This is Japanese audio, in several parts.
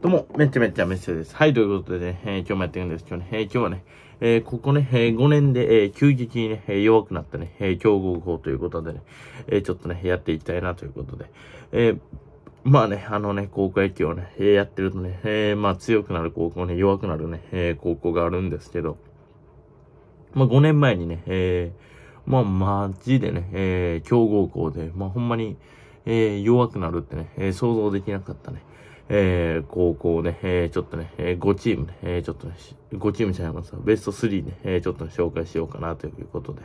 どうも、めっちゃめっちゃメッセです。はい、ということでね、えー、今日もやっていくんですけどね、えー、今日はね、えー、ここね、えー、5年で、えー、急激にね、えー、弱くなったね、えー、強豪校ということでね、えー、ちょっとね、やっていきたいなということで、えー、まあね、あのね、高校野球をね、えー、やってるとね、えー、まあ強くなる高校ね、弱くなるね、えー、高校があるんですけど、まあ5年前にね、えー、まあマジでね、えー、強豪校で、まあほんまに、えー、弱くなるってね、えー、想像できなかったね、えー、高校ね、えー、ちょっとね、えー、5チームね、えー、ちょっとね、5チームちゃいますベスト3ね、えー、ちょっと、ね、紹介しようかなということで。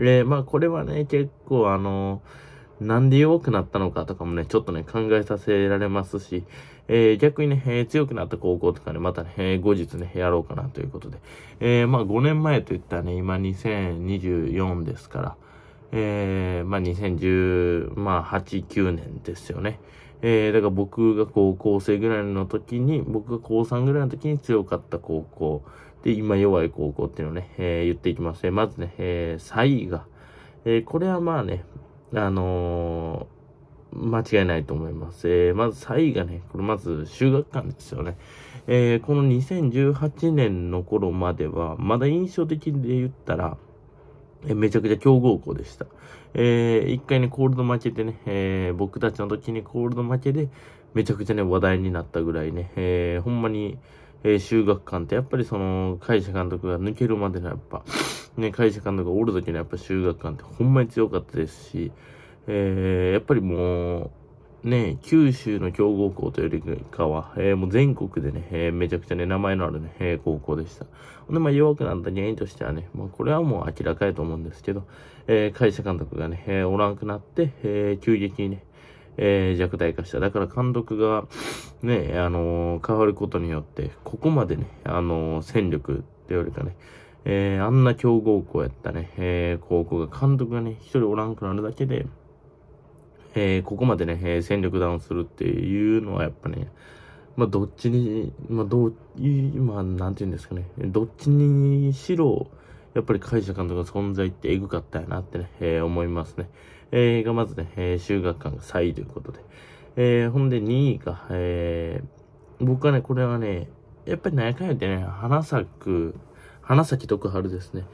えー、まあこれはね、結構あのー、なんで弱くなったのかとかもね、ちょっとね、考えさせられますし、えー、逆にね、えー、強くなった高校とかね、またね、えー、後日ね、やろうかなということで。えー、まあ5年前といったらね、今2024ですから、えー、まあ2018、9年ですよね。えー、だから僕が高校生ぐらいの時に、僕が高3ぐらいの時に強かった高校、で、今弱い高校っていうのをね、えー、言っていきますまずね、えー、3位が、えー、これはまあね、あの間違いないと思います。えー、まず3位がね、これまず修学館ですよね。えー、この2018年の頃までは、まだ印象的で言ったら、めちゃくちゃ強豪校でした。えー、一回ね、コールド負けでね、えー、僕たちの時にコールド負けで、めちゃくちゃね、話題になったぐらいね、えー、ほんまに、えー、修学館ってやっぱりその、会社監督が抜けるまでのやっぱ、ね、会社監督がおる時のやっぱ修学館ってほんまに強かったですし、えー、やっぱりもう、ね、九州の強豪校というよりかは、えー、もう全国でね、えー、めちゃくちゃね、名前のあるね、えー、高校でした。ほんで、まあ、弱くなった原因としてはね、まあ、これはもう明らかやと思うんですけど、え会社監督がね、えおらんくなって、え急激にね、え弱体化した。だから監督が、ね、あの変わることによって、ここまでね、あの戦力ってよりかね、えあんな強豪校やったね、え高校が監督がね、一人おらんくなるだけで、えー、ここまでね、えー、戦力ダウンするっていうのはやっぱね、まあ、どっちに、まあ、どう、まあ、なんて言うんですかね、どっちにしろ、やっぱり会社監督の存在ってエグかったやなってね、えー、思いますね。えー、がまずね、えー、修学館が3位ということで。えー、ほんで2位が、えー、僕はね、これはね、やっぱり何回か言ってね、花咲く、花咲徳春ですね。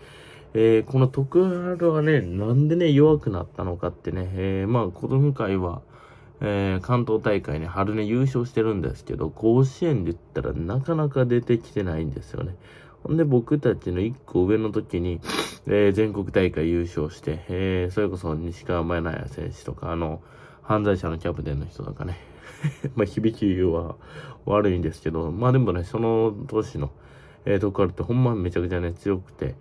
えー、この徳原はね、なんでね、弱くなったのかってね、えー、まあ、今回は、えー、関東大会ね、春ね、優勝してるんですけど、甲子園で言ったらなかなか出てきてないんですよね。ほんで、僕たちの一個上の時に、えー、全国大会優勝して、えー、それこそ西川真奈也選手とか、あの、犯罪者のキャプテンの人とかね、まあ、響きは悪いんですけど、まあでもね、その年の、えー、とこってほんまめちゃくちゃね、強くて、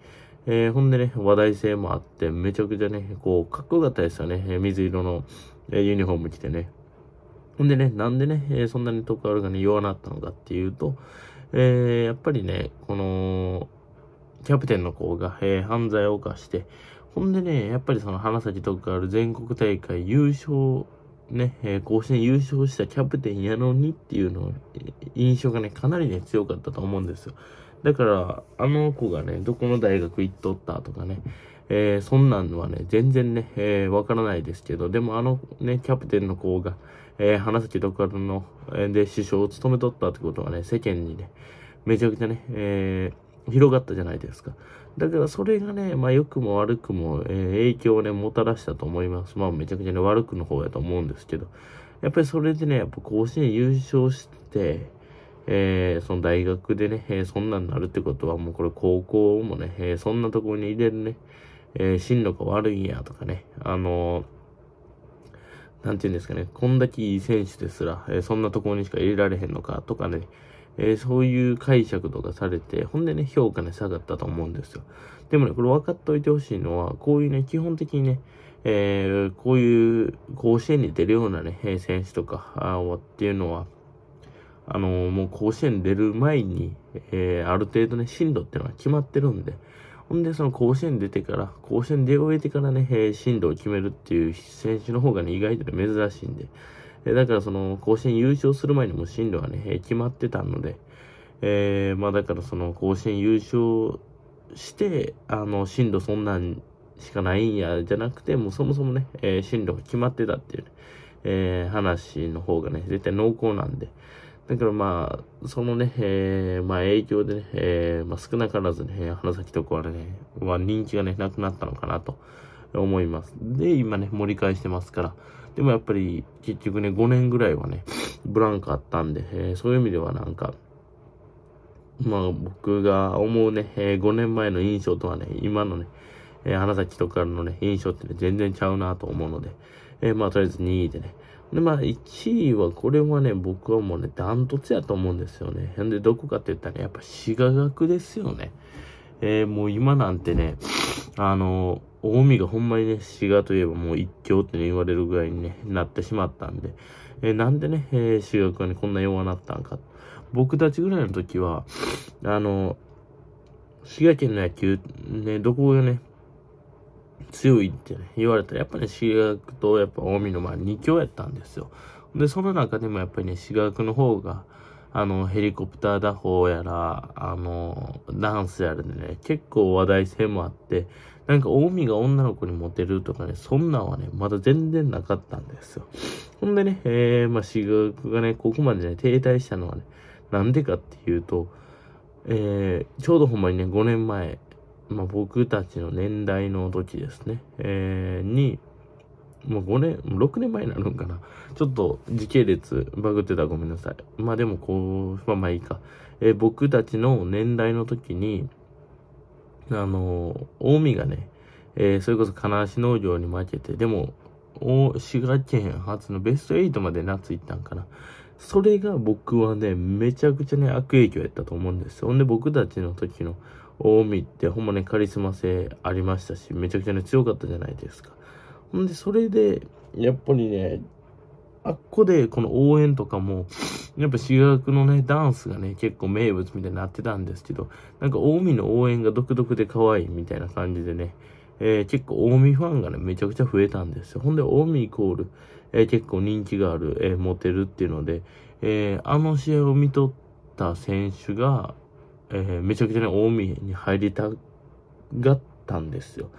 えー、ほんでね、話題性もあって、めちゃくちゃね、こう、かっこよかったですよね。えー、水色の、えー、ユニフォーム着てね。ほんでね、なんでね、えー、そんなにトカルがね、弱なったのかっていうと、えー、やっぱりね、この、キャプテンの子が、えー、犯罪を犯して、ほんでね、やっぱりその花咲トカル全国大会優勝、ね、えー、甲子園優勝したキャプテンやのにっていうの、印象がね、かなりね、強かったと思うんですよ。だから、あの子がね、どこの大学行っとったとかね、えー、そんなんはね、全然ね、えー、わからないですけど、でもあのね、キャプテンの子が、えー、花咲どこの、えー、で首相を務めとったってことはね、世間にね、めちゃくちゃね、えー、広がったじゃないですか。だからそれがね、まあ良くも悪くも、えー、影響をね、もたらしたと思います。まあめちゃくちゃね、悪くの方やと思うんですけど、やっぱりそれでね、やっぱ甲子園優勝して、えー、その大学でね、えー、そんなんなるってことは、もうこれ高校もね、えー、そんなところに入れるね、え進路が悪いんやとかね、あのなんて言うんですかね、こんだけいい選手ですら、えそんなところにしか入れられへんのかとかね、えそういう解釈とかされて、ほんでね、評価ね、下がったと思うんですよ。でもね、これ分かっておいてほしいのは、こういうね、基本的にね、えこういう甲子園に出るようなね、選手とかはっていうのは、あのー、もう甲子園出る前に、えー、ある程度ね、進路っていうのは決まってるんで、ほんで、その甲子園出てから、甲子園出終えてからね、えー、進路を決めるっていう選手の方がね、意外と珍しいんで、えー、だからその、甲子園優勝する前にも進路がね、えー、決まってたので、えー、まあだからその、甲子園優勝して、あの、進路そんなんしかないんや、じゃなくて、もうそもそもね、えー、進路が決まってたっていう、ね、えー、話の方がね、絶対濃厚なんで、だからまあ、そのね、えー、まあ影響でね、えー、まあ少なからずね、花咲徳はね、人気がね、なくなったのかなと思います。で、今ね、盛り返してますから。でもやっぱり結局ね、5年ぐらいはね、ブランクあったんで、えー、そういう意味ではなんか、まあ僕が思うね、えー、5年前の印象とはね、今のね、えー、花咲とかのね、印象ってね、全然ちゃうなと思うので、えー、まあ、とりあえず2位でね。で、まあ、1位は、これはね、僕はもうね、ダントツやと思うんですよね。んで、どこかって言ったら、ね、やっぱ、滋賀学ですよね。えー、もう今なんてね、あのー、近江がほんまにね、滋賀といえばもう一強って、ね、言われるぐらいに、ね、なってしまったんで、えー、なんでね、えー、滋賀がね、こんな弱なったんか。僕たちぐらいの時は、あのー、滋賀県の野球、ね、どこがね、強いってね、言われたら、やっぱね、私学とやっぱ近江の前2強やったんですよ。で、その中でもやっぱりね、私学の方が、あの、ヘリコプター打法やら、あの、ダンスやらでね、結構話題性もあって、なんか、近江が女の子にモテるとかね、そんなんはね、まだ全然なかったんですよ。ほんでね、えー、まあ、私学がね、ここまでね、停滞したのはね、なんでかっていうと、えー、ちょうどほんまにね、5年前、まあ、僕たちの年代の時ですね、えー、に、もう5年、6年前になるんかな。ちょっと時系列バグってたらごめんなさい。まあでもこう、まあまあいいか。えー、僕たちの年代の時に、あのー、近江がね、えー、それこそ金足農業に負けて、でも、滋賀県初のベスト8まで夏行ったんかな。それが僕はね、めちゃくちゃね、悪影響やったと思うんですよ。ほんで僕たちの時の近江ってほんまね、カリスマ性ありましたし、めちゃくちゃね、強かったじゃないですか。ほんで、それで、やっぱりね、あっこでこの応援とかも、やっぱ私学のね、ダンスがね、結構名物みたいになってたんですけど、なんか近江の応援が独特で可愛いみたいな感じでね、えー、結構近江ファンがね、めちゃくちゃ増えたんですよ。ほんで、近江イコール、えー、結構人気がある、えー、モテるっていうので、えあの試合を見とった選手が、えー、めちゃくちゃね、近江に入りたがったんですよ。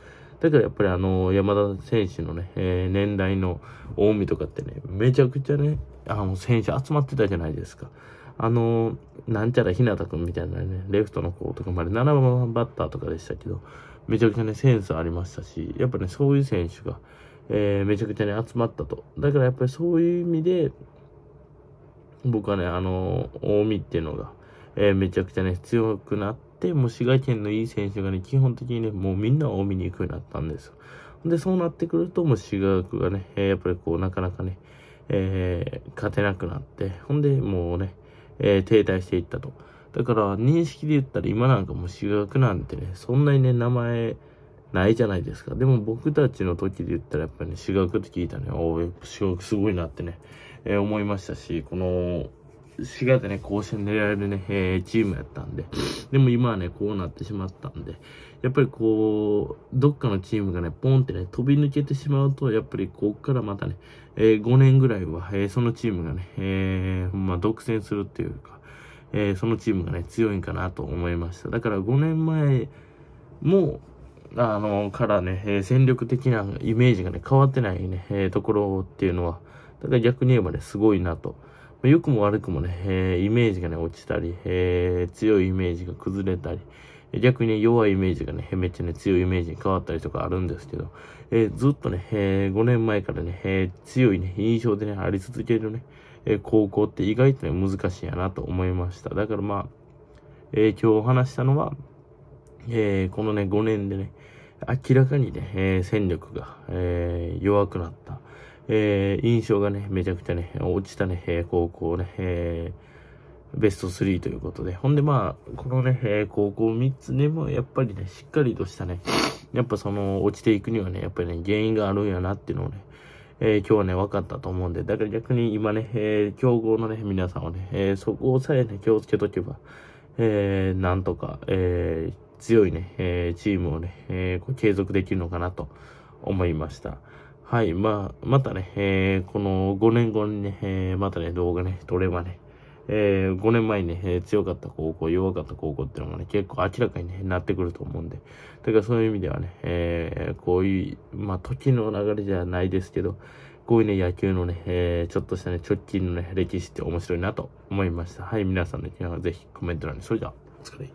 だからやっぱりあの、山田選手のね、えー、年代の近江とかってね、めちゃくちゃね、あの、選手集まってたじゃないですか。あの、なんちゃら日向君くんみたいなね、レフトの子とかまで7番バッターとかでしたけど、めちゃくちゃね、センスありましたし、やっぱね、そういう選手が、えー、めちゃくちゃね、集まったと。だからやっぱりそういう意味で、僕はね、あの、近江っていうのが、えー、めちゃくちゃね、強くなって、もう滋賀県のいい選手がね、基本的にね、もうみんなを見に行くようになったんですよ。で、そうなってくると、もう滋賀学がね、えやっぱりこう、なかなかね、えー、勝てなくなって、ほんで、もうね、えー、停滞していったと。だから、認識で言ったら、今なんかもう私学なんてね、そんなにね、名前、ないじゃないですか。でも僕たちの時で言ったらやっぱりね、私学って聞いたね、おお、私学すごいなってね、えー、思いましたし、この、滋賀でね、甲子園狙えるね、えー、チームやったんで、でも今はね、こうなってしまったんで、やっぱりこう、どっかのチームがね、ポンってね、飛び抜けてしまうと、やっぱりこっからまたね、えー、5年ぐらいは、えー、そのチームがね、えー、まあ、独占するっていうか、えー、そのチームがね、強いんかなと思いました。だから5年前も、あの、からね、えー、戦力的なイメージがね、変わってないね、えー、ところっていうのは、だから逆に言えばね、すごいなと。まあ、良くも悪くもね、えー、イメージがね、落ちたり、えー、強いイメージが崩れたり、逆に弱いイメージがね、めっちゃね、強いイメージに変わったりとかあるんですけど、えー、ずっとね、えー、5年前からね、えー、強いね、印象でね、あり続けるね、え高校って意外とね、難しいやなと思いました。だからまあ、え今日お話したのは、えこのね、5年でね、明らかにね、え戦力が、え弱くなった。えー、印象がね、めちゃくちゃね、落ちたね、高校ね、えー、ベスト3ということで。ほんでまあ、このね、高校3つでもやっぱりね、しっかりとしたね、やっぱその落ちていくにはね、やっぱりね、原因があるんやなっていうのをね、えー、今日はね、分かったと思うんで、だから逆に今ね、えー、競合のね、皆さんはね、えー、そこをさえね、気をつけとけば、えー、なんとか、えー、強いね、えー、チームをね、えー、継続できるのかなと思いました。はい、まあ、またね、えー、この5年後にね、えー、またね、動画ね、撮ればね、えー、5年前にね、えー、強かった高校、弱かった高校っていうのがね、結構明らかに、ね、なってくると思うんで、だからそういう意味ではね、えー、こういう、まあ、時の流れじゃないですけど、こういうね、野球のね、えー、ちょっとしたね、直近のね、歴史って面白いなと思いました。はい、皆さんね、ぜひコメント欄に、それでは、お疲れ。